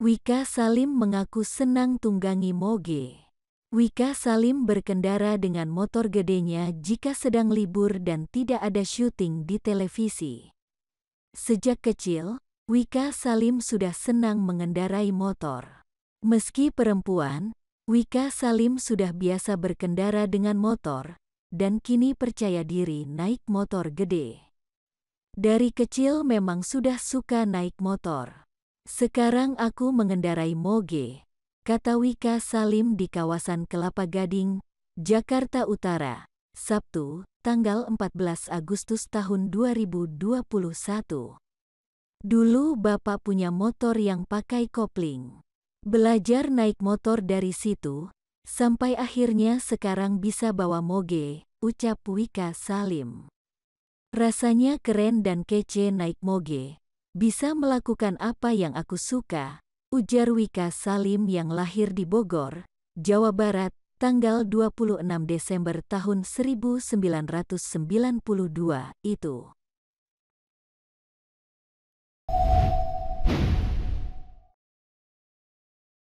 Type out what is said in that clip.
Wika Salim mengaku senang tunggangi moge. Wika Salim berkendara dengan motor gedenya jika sedang libur dan tidak ada syuting di televisi. Sejak kecil, Wika Salim sudah senang mengendarai motor. Meski perempuan, Wika Salim sudah biasa berkendara dengan motor dan kini percaya diri naik motor gede. Dari kecil memang sudah suka naik motor. Sekarang aku mengendarai moge, kata Wika Salim di kawasan Kelapa Gading, Jakarta Utara, Sabtu, tanggal 14 Agustus tahun 2021. Dulu bapak punya motor yang pakai kopling. Belajar naik motor dari situ, sampai akhirnya sekarang bisa bawa moge, ucap Wika Salim. Rasanya keren dan kece naik moge, bisa melakukan apa yang aku suka, ujar Wika Salim yang lahir di Bogor, Jawa Barat, tanggal 26 Desember tahun 1992 itu.